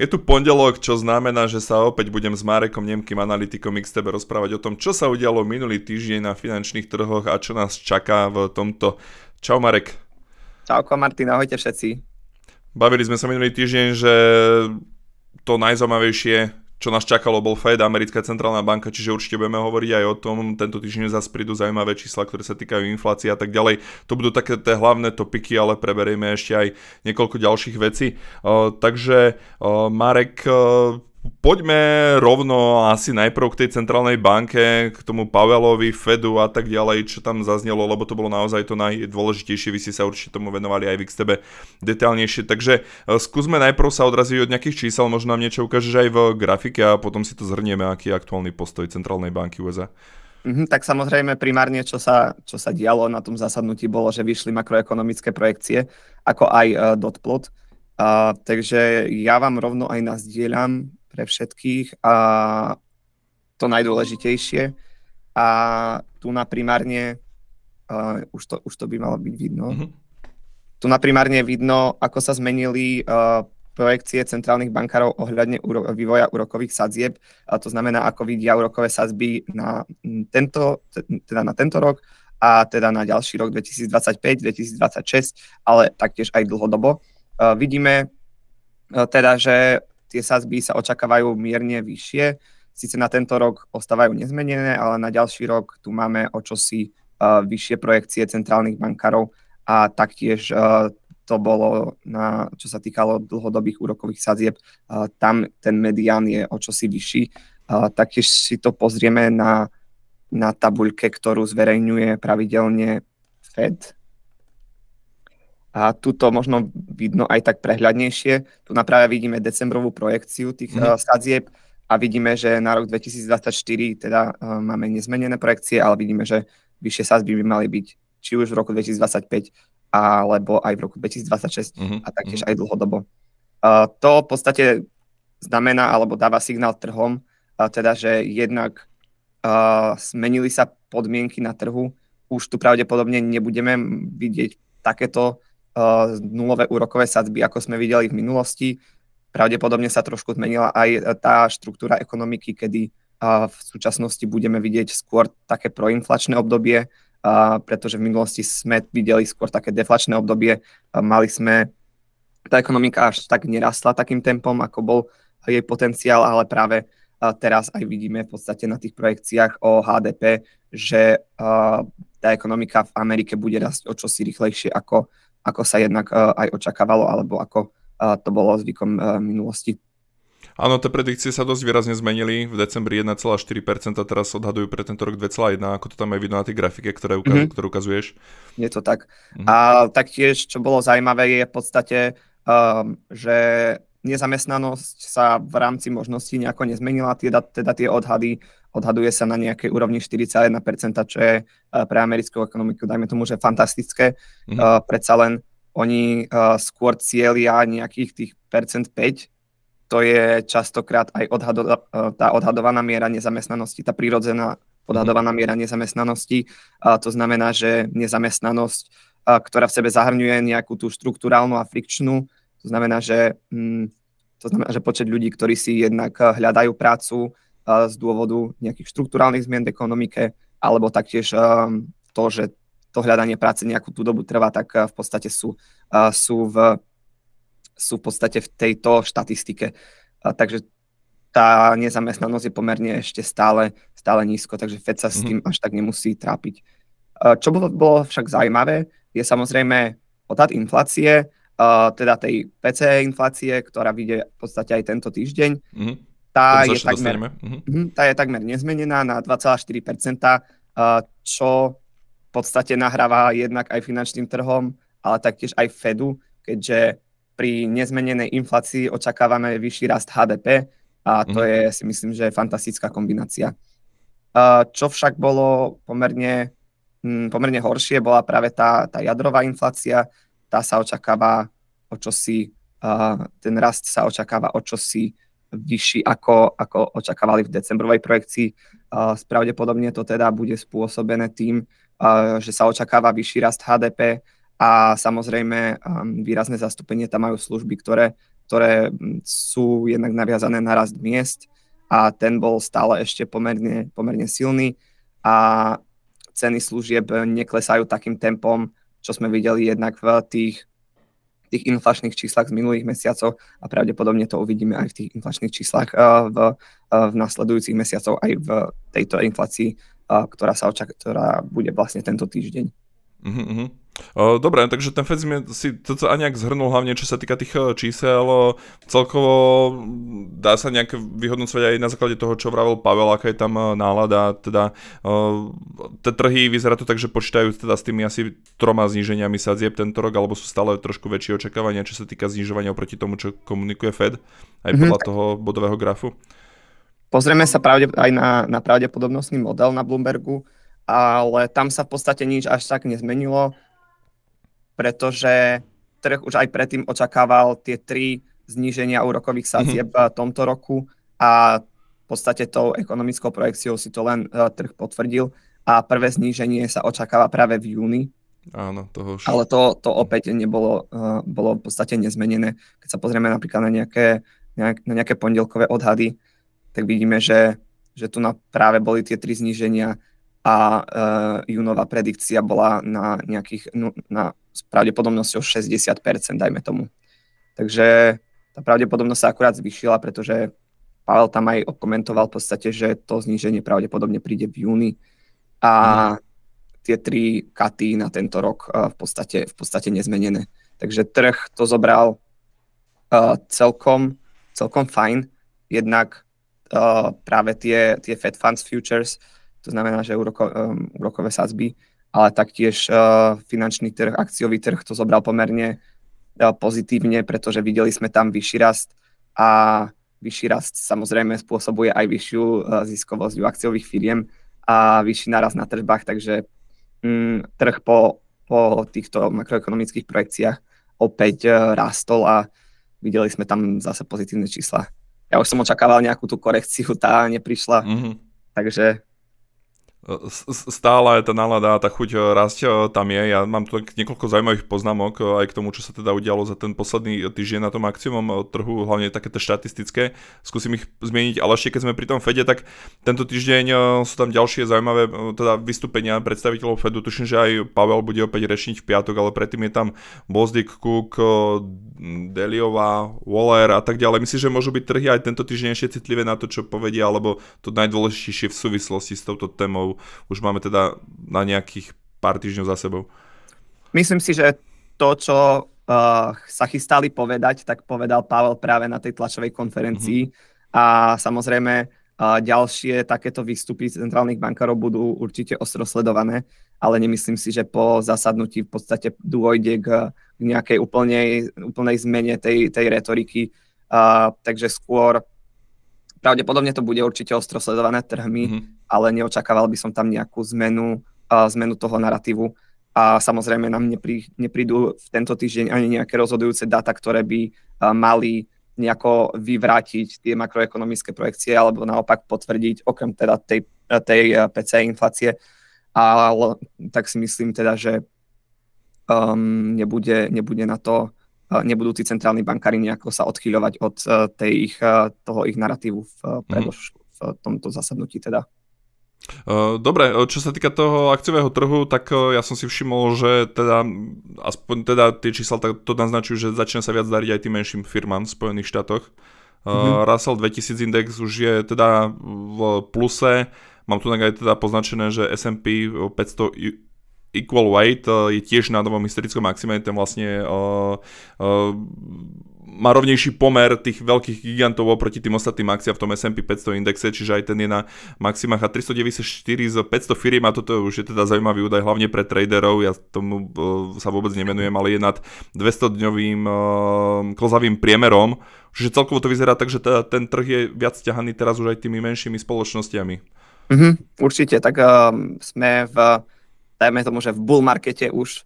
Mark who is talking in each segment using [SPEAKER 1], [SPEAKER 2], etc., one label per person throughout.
[SPEAKER 1] Je tu pondelok, čo znamená, že sa opäť budem s Marekom Nemkým analytikom XTB rozprávať o tom, čo sa udialo minulý týždeň na finančných trhoch a čo nás čaká v tomto. Čau Marek. Čauko Martin, ahojte všetci. Bavili sme sa minulý týždeň, že to najzaujímavejšie čo nás čakalo, bol Fed, Americká centrálna banka, čiže určite budeme hovoriť aj o tom. Tento týždeň zase prídu zaujímavé čísla, ktoré sa týkajú inflácie a tak ďalej. To budú také tie hlavné topiky, ale preberieme ešte aj niekoľko ďalších vecí. Uh, takže uh, Marek, uh, Poďme rovno asi najprv k tej centrálnej banke, k tomu Pavelovi, Fedu a tak ďalej, čo tam zaznelo, lebo to bolo naozaj to najdôležitejšie. Vy ste sa určite tomu venovali aj v XTB detailnejšie. Takže e, skúsme najprv sa odraziť od nejakých čísel, možno nám niečo ukážeš aj v grafike a potom si to zhrnieme, aký je aktuálny postoj centrálnej banky USA.
[SPEAKER 2] Mm-hmm, tak samozrejme primárne, čo sa, čo sa dialo na tom zasadnutí, bolo, že vyšli makroekonomické projekcie, ako aj uh, dotplot. Uh, takže ja vám rovno aj nazdieľam pre všetkých a to najdôležitejšie. A tu na primárne, uh, už, to, už to by malo byť vidno, mm-hmm. tu na primárne vidno, ako sa zmenili uh, projekcie centrálnych bankárov ohľadne úro- vývoja úrokových sadzieb, a to znamená, ako vidia úrokové sadzby na tento, teda na tento rok a teda na ďalší rok 2025, 2026, ale taktiež aj dlhodobo. Uh, vidíme uh, teda, že tie sazby sa očakávajú mierne vyššie. Sice na tento rok ostávajú nezmenené, ale na ďalší rok tu máme o čosi e, vyššie projekcie centrálnych bankárov a taktiež e, to bolo, na, čo sa týkalo dlhodobých úrokových sadzieb, e, tam ten medián je o čosi vyšší. Taktiež si to pozrieme na, na tabuľke, ktorú zverejňuje pravidelne Fed a tu to možno vidno aj tak prehľadnejšie. Tu napráve vidíme decembrovú projekciu tých mm. sadzieb a vidíme, že na rok 2024 teda eh, máme nezmenené projekcie, ale vidíme, že vyššie sadzby by mali byť či už v roku 2025 alebo aj v roku 2026 mm. a taktiež mm. aj dlhodobo. Uh, to v podstate znamená alebo dáva signál trhom, uh, teda že jednak uh, zmenili sa podmienky na trhu, už tu pravdepodobne nebudeme vidieť takéto Eh, nulové úrokové sadzby, ako sme videli v minulosti. Pravdepodobne sa trošku zmenila aj eh, tá štruktúra ekonomiky, kedy eh, v súčasnosti budeme vidieť skôr také proinflačné obdobie, pretože v minulosti sme videli skôr také deflačné obdobie. Mali sme, tá ekonomika až tak nerastla takým tempom, ako bol jej potenciál, ale práve teraz aj vidíme v podstate na tých projekciách o HDP, že tá ekonomika v Amerike bude rásť o čosi rýchlejšie ako ako sa jednak e, aj očakávalo, alebo ako e, to bolo zvykom e, minulosti.
[SPEAKER 1] Áno, tie predikcie sa dosť výrazne zmenili. V decembri 1,4%, teraz odhadujú pre tento rok 2,1%, ako to tam je vidno na tej grafike, ktoré ukaz- mm-hmm. ktorú ukazuješ. Je to tak. Mm-hmm. A taktiež, čo bolo zaujímavé, je v podstate, um, že nezamestnanosť
[SPEAKER 2] sa v rámci možností nejako nezmenila, teda, teda tie odhady odhaduje sa na nejakej úrovni 41%, čo je eh, pre americkú ekonomiku, dajme tomu, že fantastické. Mm-hmm. Uh, predsa len oni uh, skôr cieľia nejakých tých percent 5, to je častokrát aj odhado, uh, tá odhadovaná miera nezamestnanosti, tá prírodzená odhadovaná mhm. miera nezamestnanosti. A to znamená, že nezamestnanosť, a ktorá v sebe zahrňuje nejakú tú štruktúrálnu a frikčnú, to znamená, že, mm, to znamená, že počet ľudí, ktorí si jednak eh, hľadajú prácu eh, z dôvodu nejakých štruktúrálnych zmien v ekonomike, alebo taktiež eh, to, že to hľadanie práce nejakú tú dobu trvá, tak v podstate sú, sú, v, sú v podstate v tejto štatistike. Takže tá nezamestnanosť je pomerne ešte stále, stále nízko, takže FED sa s mhm. tým až tak nemusí trápiť. Čo bolo, bolo však zaujímavé, je samozrejme odhad inflácie, teda tej PC inflácie, ktorá vyjde v podstate aj tento týždeň, mm-hmm. tá, je takmer, mm-hmm. tá je takmer nezmenená na 2,4%, uh, čo v podstate nahráva jednak aj finančným trhom, ale taktiež aj Fedu, keďže pri nezmenenej inflácii očakávame vyšší rast HDP a to mm-hmm. je si myslím, že fantastická kombinácia. Uh, čo však bolo pomerne, hm, pomerne horšie, bola práve tá, tá jadrová inflácia, tá sa očakáva o čosi, ten rast sa očakáva o čosi vyšší, ako, ako očakávali v decembrovej projekcii. Spravdepodobne to teda bude spôsobené tým, že sa očakáva vyšší rast HDP a samozrejme výrazné zastúpenie tam majú služby, ktoré, ktoré sú jednak naviazané na rast miest a ten bol stále ešte pomerne, pomerne silný a ceny služieb neklesajú takým tempom, čo sme videli jednak v tých, tých inflačných číslach z minulých mesiacov a pravdepodobne to uvidíme aj v tých inflačných číslach v, v nasledujúcich mesiacov aj v tejto inflácii, ktorá sa očak, ktorá bude vlastne tento týždeň.
[SPEAKER 1] Uh-huh. Dobre, takže ten Fed si to sa nejak zhrnul, hlavne čo sa týka tých eh, čísel. Celkovo mm, dá sa nejak vyhodnocovať aj na základe toho, čo vravel Pavel, aká je tam eh, nálada. Teda eh, tie trhy vyzerá to tak, že počítajú teda s tými asi troma zníženiami sadzieb tento rok, alebo sú stále trošku väčšie očakávania, čo sa týka znižovania oproti tomu, čo komunikuje Fed, aj mhm. podľa mm-hmm. toho bodového grafu.
[SPEAKER 2] Pozrieme sa pravde, aj na, na pravdepodobnostný model na Bloombergu, ale tam sa v podstate nič až tak nezmenilo pretože trh už aj predtým očakával tie tri zníženia úrokových sadzieb mm-hmm. v tomto roku a v podstate tou ekonomickou projekciou si to len uh, trh potvrdil a prvé zníženie sa očakáva práve v júni.
[SPEAKER 1] Áno, toho už. Ale
[SPEAKER 2] to, to opäť nebolo, uh, bolo v podstate nezmenené. Keď sa pozrieme napríklad na nejaké, nejak, na nejaké pondelkové odhady, tak vidíme, že, že tu na, práve boli tie tri zníženia a uh, júnová predikcia bola na nejakých, no, na s pravdepodobnosťou 60%, dajme tomu. Takže tá pravdepodobnosť sa akurát zvyšila, pretože Pavel tam aj okomentoval v podstate, že to zníženie pravdepodobne príde v júni a mhm. tie tri katy na tento rok eh, v podstate, v podstate nezmenené. Takže trh to zobral uh, celkom, celkom fajn, jednak uh, práve tie, tie Fed Funds Futures, to znamená, že úroko, um, úrokové sadzby ale taktiež e, finančný trh, akciový trh to zobral pomerne e, pozitívne, pretože videli sme tam vyšší rast a vyšší rast samozrejme spôsobuje aj vyššiu e, ziskovosť u akciových firiem a vyšší naraz na tržbách, takže mm, trh po, po týchto makroekonomických projekciách opäť rastol a videli sme tam zase pozitívne čísla. Ja už som očakával nejakú tú korekciu, tá neprišla, mm-hmm. takže
[SPEAKER 1] stále tá nálada, tá chuť eh, rásť eh, tam je. Ja mám tu niekoľko zaujímavých poznámok eh, aj k tomu, čo sa teda udialo za ten posledný týždeň na tom akciovom trhu, hlavne také štatistické. Skúsim ich zmieniť, ale ešte keď sme pri tom Fede, tak tento týždeň sú tam ďalšie zaujímavé teda vystúpenia predstaviteľov Fedu. Tuším, že aj Pavel bude opäť rešiť v piatok, ale predtým je tam Bozdik, Cook, Deliová, Waller a tak ďalej. Myslím, že môžu byť trhy aj tento týždeň ešte citlivé na to, čo povedia, alebo to najdôležitejšie v súvislosti s touto témou už máme teda na nejakých pár týždňov za sebou. Myslím si, že
[SPEAKER 2] to, čo uh, sa chystali povedať, tak povedal Pavel práve na tej tlačovej konferencii mm-hmm. a samozrejme uh, ďalšie takéto výstupy centrálnych bankárov budú určite ostro sledované, ale nemyslím si, že po zasadnutí v podstate dôjde k, k nejakej úplnej, úplnej zmene tej, tej retoriky, uh, takže skôr pravdepodobne to bude určite ostro sledované trhmi, mm-hmm. ale neočakával by som tam nejakú zmenu, uh, zmenu toho narratívu. A samozrejme nám neprí, neprídu v tento týždeň ani nejaké rozhodujúce data, ktoré by uh, mali nejako vyvrátiť tie makroekonomické projekcie alebo naopak potvrdiť, okrem teda tej, tej e, PC inflácie. Ale tak si myslím teda, že um, nebude, nebude na to nebudúci centrálni bankári nejako sa odchyľovať od e, tej ich, e, toho ich narratívu v, e, mhm. predoš- v tomto zasadnutí teda.
[SPEAKER 1] Dobre, čo sa týka toho akciového trhu, tak ja som si všimol, že teda, aspoň teda tie čísla to naznačujú, že začína sa viac dariť aj tým menším firmám v Spojených štátoch. Mm-hmm. Russell 2000 index už je teda v pluse, mám tu aj teda poznačené, že S&P 500 equal weight eh, je tiež na novom historickom maxime, ten vlastne uh, uh, má rovnejší pomer tých veľkých gigantov oproti tým ostatným akciám v tom S&P 500 indexe, čiže aj ten je na maximách a 394 z 500 firiem a toto už je teda zaujímavý údaj hlavne pre traderov, ja tomu uh, sa vôbec nemenujem, ale je nad 200-dňovým uh, klzavým priemerom, čiže celkovo to vyzerá tak, že teda ten trh je viac ťahaný teraz už aj tými menšími spoločnosťami. Mm-hmm, určite, tak
[SPEAKER 2] uh, sme v dajme tomu, že v bull markete už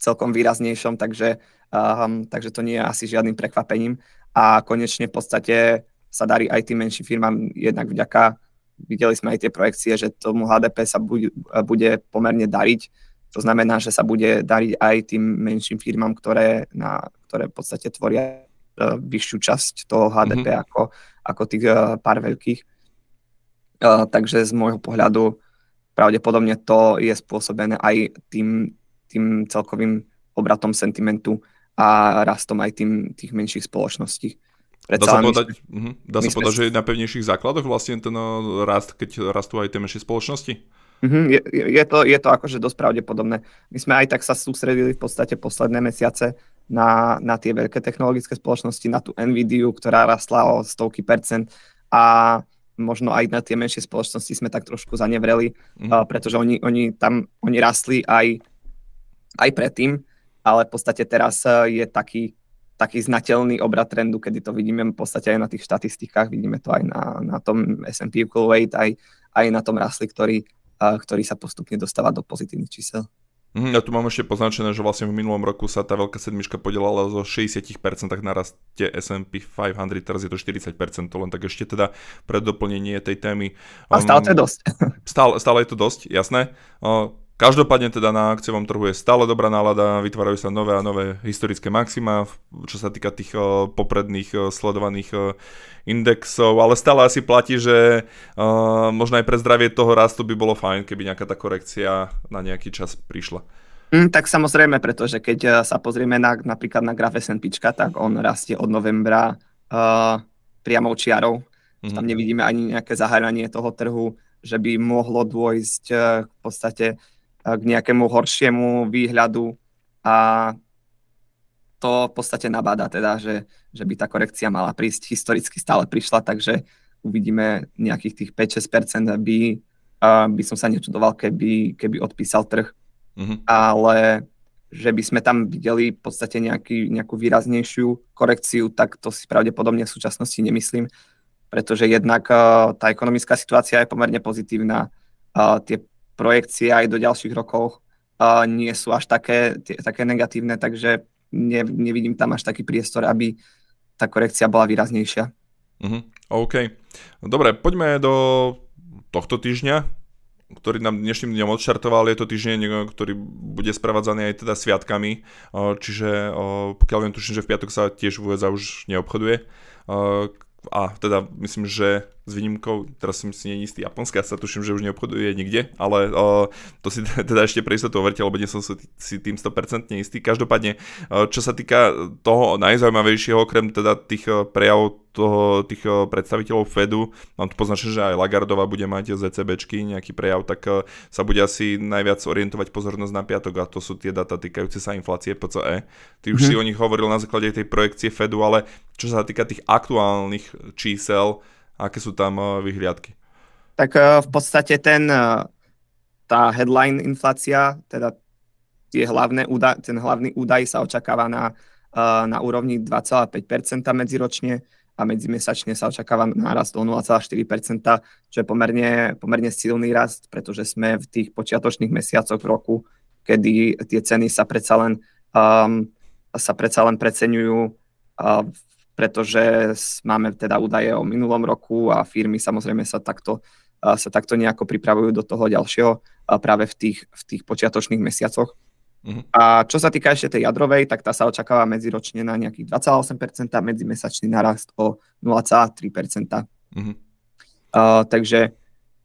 [SPEAKER 2] celkom výraznejšom, takže, um, takže to nie je asi žiadnym prekvapením. A konečne v podstate sa darí aj tým menším firmám jednak vďaka, videli sme aj tie projekcie, že tomu HDP sa bude, bude pomerne dariť. To znamená, že sa bude dariť aj tým menším firmám, ktoré, na, ktoré v podstate tvoria uh, vyššiu časť toho HDP mm-hmm. ako, ako tých uh, pár veľkých. Uh, takže z môjho pohľadu pravdepodobne to je spôsobené aj tým, tým celkovým obratom sentimentu a rastom aj tým, tých menších spoločností. Predsa mhm. dá sa povedať, my, uh-huh. dá sa povedať sme... že
[SPEAKER 1] je na pevnejších základoch vlastne ten eh, rast, keď rastú aj tie menšie spoločnosti?
[SPEAKER 2] Uh-huh. je, je, to, je to akože dosť pravdepodobné. My sme aj tak sa sústredili v podstate posledné mesiace na, na tie veľké technologické spoločnosti, na tú NVIDIu, ktorá rastla o stovky percent a možno aj na tie menšie spoločnosti sme tak trošku zanevreli, mm-hmm. uh, pretože oni, oni tam, oni rastli aj, aj predtým, ale v podstate teraz e, je taký, taký znateľný obrad trendu, kedy to vidíme v podstate aj na tých štatistikách, vidíme to aj na, na tom S&P Equal Weight, aj, aj na tom rastli, ktorý, uh, ktorý sa postupne dostáva do pozitívnych čísel.
[SPEAKER 1] Mhm, ja tu mám ešte poznačené, že vlastne v minulom roku sa tá veľká sedmička podelala zo 60% na raste S&P 500, teraz je to 40%, to len tak ešte teda pre doplnenie tej témy. A stále to je um, dosť. Stále, stále je to dosť, jasné. Uh, Každopádne teda na akciovom trhu je stále dobrá nálada, vytvárajú sa nové a nové historické maxima, čo sa týka tých e, popredných e, sledovaných e, indexov, ale stále asi platí, že možno aj pre zdravie toho rastu by bolo fajn, keby nejaká tá korekcia na nejaký čas prišla. Mm, tak samozrejme, pretože keď sa
[SPEAKER 2] pozrieme na, napríklad na graf S&P, tak on rastie od novembra uh, priamou čiarou. Mm-hmm. Tam nevidíme ani nejaké zahranie toho trhu, že by mohlo dôjsť uh, v podstate uh, k nejakému horšiemu výhľadu a to v podstate nabáda teda, že, že by tá korekcia mala prísť, historicky stále prišla, takže uvidíme nejakých tých 5-6%, aby uh, by som sa nečudoval, keby, keby odpísal trh. Mm-hmm. Ale že by sme tam videli v podstate nejaký, nejakú výraznejšiu korekciu, tak to si pravdepodobne v súčasnosti nemyslím, pretože jednak uh, tá ekonomická situácia je pomerne pozitívna. Uh, tie projekcie aj do ďalších rokov uh, nie sú až také, tie, také negatívne, takže ne, nevidím tam až taký priestor, aby tá korekcia bola výraznejšia.
[SPEAKER 1] Mm-hmm. OK. Dobre, poďme do tohto týždňa, ktorý nám dnešným dňom odšartoval. Je to týždeň, e, ktorý bude sprevádzaný aj teda sviatkami, e, čiže e, pokiaľ viem, tuším, že v piatok sa tiež v USA už neobchoduje. A teda myslím, že s výnimkou, teraz som si nie istý, Japonska, ja sa tuším, že už neobchoduje nikde, ale uh, to si teda ešte pre istotu overte, lebo nie som si tým 100% istý. Každopádne, uh, čo sa týka toho najzaujímavejšieho, okrem teda tých prejavov toho, tých predstaviteľov Fedu, mám no tu poznačené, že aj Lagardová bude mať z ECBčky nejaký prejav, tak sa bude asi najviac orientovať pozornosť na piatok a to sú tie data týkajúce sa inflácie PCE. Ty už mm-hmm. si o nich hovoril na základe tej projekcie Fedu, ale čo sa týka tých aktuálnych čísel, aké sú tam eh, vyhliadky?
[SPEAKER 2] Tak eh, v podstate ten, eh, tá headline inflácia, teda tie hlavné ten hlavný údaj sa očakáva na, na úrovni 2,5% medziročne a medzimesačne sa očakáva nárast o 0,4%, čo je pomerne, pomerne silný rast, pretože sme v tých počiatočných mesiacoch roku, kedy tie ceny sa predsa len, um, sa predsa len preceňujú uh, pretože máme teda údaje o minulom roku a firmy samozrejme sa takto, sa takto nejako pripravujú do toho ďalšieho práve v tých, v tých počiatočných mesiacoch. Uh-huh. A čo sa týka ešte tej jadrovej, tak tá sa očakáva medziročne na nejakých 2,8%, a medzimesačný narast o 0,3%. Uh-huh. Uh, takže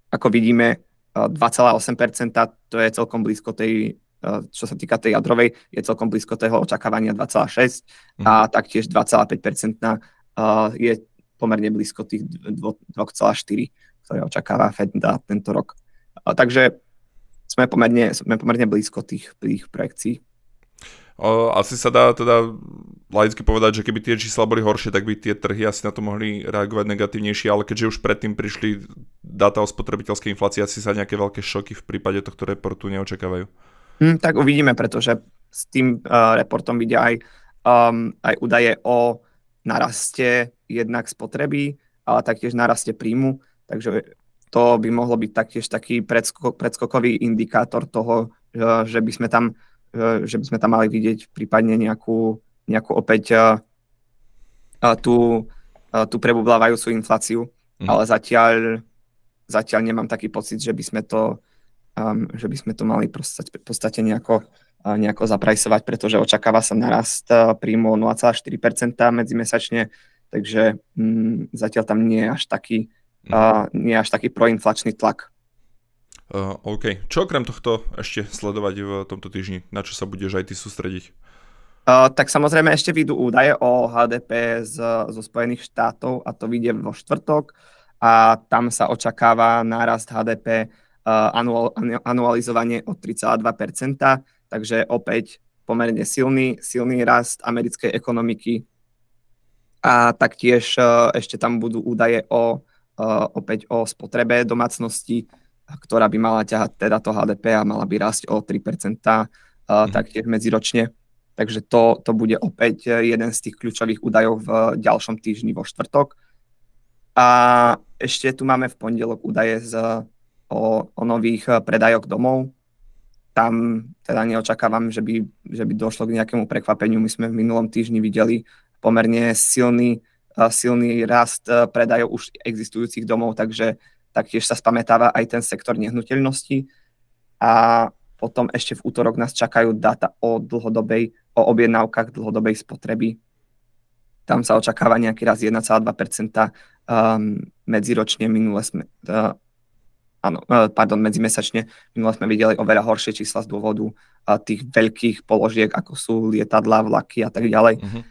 [SPEAKER 2] ako vidíme, 2,8% to je celkom blízko tej E, čo sa týka tej jadrovej, je celkom blízko toho očakávania 2,6 a mhm. taktiež 2,5% e, je pomerne blízko tých 2,4, ktoré očakáva Fed na tento rok. E, takže sme pomerne, sme pomerne blízko tých, tých projekcií.
[SPEAKER 1] asi sa dá teda laicky povedať, že keby tie čísla boli horšie, tak by tie trhy asi na to mohli reagovať negatívnejšie, ale keďže už predtým prišli dáta o spotrebiteľskej inflácii, asi sa nejaké veľké šoky v prípade tohto reportu neočakávajú.
[SPEAKER 2] Hm, tak uvidíme,
[SPEAKER 1] pretože s tým uh, reportom
[SPEAKER 2] vidia aj, um, aj údaje o naraste jednak spotreby, ale taktiež naraste príjmu, takže to by mohlo byť taktiež taký predsko- predskokový indikátor toho, že by sme tam, že by sme tam mali vidieť prípadne nejakú, nejakú opäť uh, tú, uh, tú prebublávajúcu infláciu, mm. ale zatiaľ, zatiaľ nemám taký pocit, že by sme to um, že by sme to mali prostať, v podstate nejako, uh, nejako zaprajsovať, pretože očakáva sa narast uh, príjmu 0,4% medzimesačne, takže um, zatiaľ tam nie je až taký, uh, nie je až taký proinflačný tlak.
[SPEAKER 1] Uh, OK. Čo okrem tohto ešte sledovať v tomto týždni? Na čo sa budeš aj ty sústrediť?
[SPEAKER 2] Uh, tak samozrejme ešte vyjdú údaje o HDP z, zo Spojených štátov a to vyjde vo štvrtok a tam sa očakáva nárast HDP anual, anualizovanie o 3,2%, takže opäť pomerne silný, silný rast americkej ekonomiky a taktiež e, ešte tam budú údaje o, e, opäť o spotrebe domácnosti, ktorá by mala ťahať teda to HDP a mala by rásť o 3% e, mhm. taktiež medziročne. Takže to, to bude opäť jeden z tých kľúčových údajov v ďalšom týždni vo štvrtok. A ešte tu máme v pondelok údaje z o, o nových eh, predajoch domov. Tam teda neočakávam, že by, že by došlo k nejakému prekvapeniu. My sme v minulom týždni videli pomerne silný, eh, silný rast eh, predajov už existujúcich domov, takže taktiež sa spametáva aj ten sektor nehnuteľnosti. A potom ešte v útorok nás čakajú data o dlhodobej, o objednávkach dlhodobej spotreby. Tam sa očakáva nejaký raz 1,2 um, medziročne minule sme, uh, áno, e, pardon, medzimesačne. Minule sme videli oveľa horšie čísla z dôvodu e, tých veľkých položiek, ako sú lietadla, vlaky a tak ďalej. Uh-huh.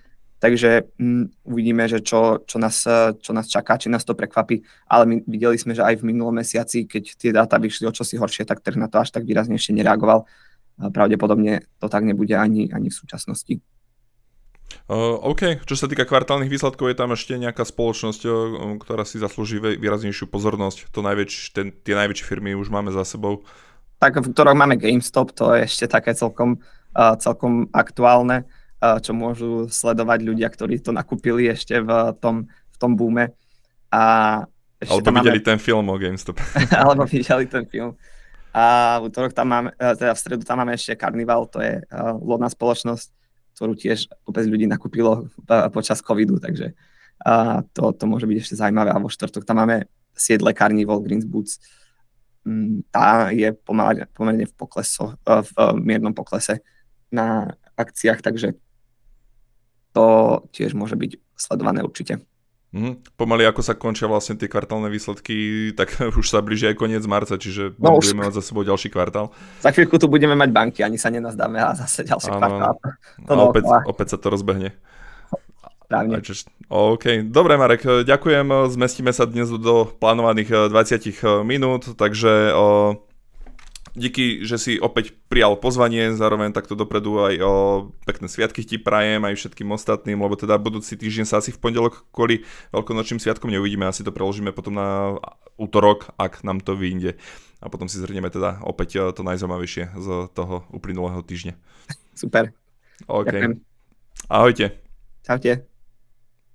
[SPEAKER 2] Takže m, mm, uvidíme, že čo, čo, nás, e, čo nás čaká, či nás to prekvapí. Ale my videli sme, že aj v minulom mesiaci, keď tie dáta vyšli o čosi horšie, tak trh na to až tak výraznejšie nereagoval. Pravdepodobne to tak nebude ani, ani v súčasnosti.
[SPEAKER 1] Uh, OK, čo sa týka kvartálnych výsledkov, je tam ešte nejaká spoločnosť, ktorá si zaslúži výraznejšiu pozornosť. To najväč, ten, tie najväčšie firmy už máme za sebou. Tak v ktorom máme GameStop,
[SPEAKER 2] to je ešte také celkom, uh, celkom aktuálne, uh, čo môžu sledovať ľudia, ktorí to nakúpili ešte v tom, v tom boome. A ešte Alebo videli máme...
[SPEAKER 1] ten film o GameStop.
[SPEAKER 2] Alebo videli ten film. A v tam máme, teda v stredu tam máme ešte Carnival, to je uh, lodná spoločnosť, ktorú tiež kopec ľudí nakúpilo počas covidu, takže a to, to môže byť ešte zaujímavé. A vo štvrtok tam máme siedle Carnival Greens Boots. Mm, tá je pomerne, pomerne v, pokleso, e, v e, miernom poklese na akciách, takže to tiež môže byť sledované určite.
[SPEAKER 1] Mm, pomaly ako sa končia vlastne tie kvartálne výsledky, tak už sa blíži aj koniec marca, čiže no budeme mať za sebou ďalší kvartál. Za chvíľku tu budeme mať banky, ani sa nenazdáme a zase ďalší ano, kvartál. To a opäť, opäť sa to rozbehne. Správne. OK, dobre Marek, ďakujem, zmestíme sa dnes do plánovaných 20 eh, eh, minút, takže... Eh, Díky, že si opäť prijal pozvanie, zároveň takto dopredu aj o pekné sviatky ti prajem, aj všetkým ostatným, lebo teda budúci týždeň sa asi v pondelok kvôli veľkonočným sviatkom neuvidíme, asi to preložíme potom na útorok, ak nám to vyjde. A potom si zhrnieme teda opäť to najzaujímavejšie z toho uplynulého týždňa. Super. OK. Ďakujem. Ahojte. Čaute.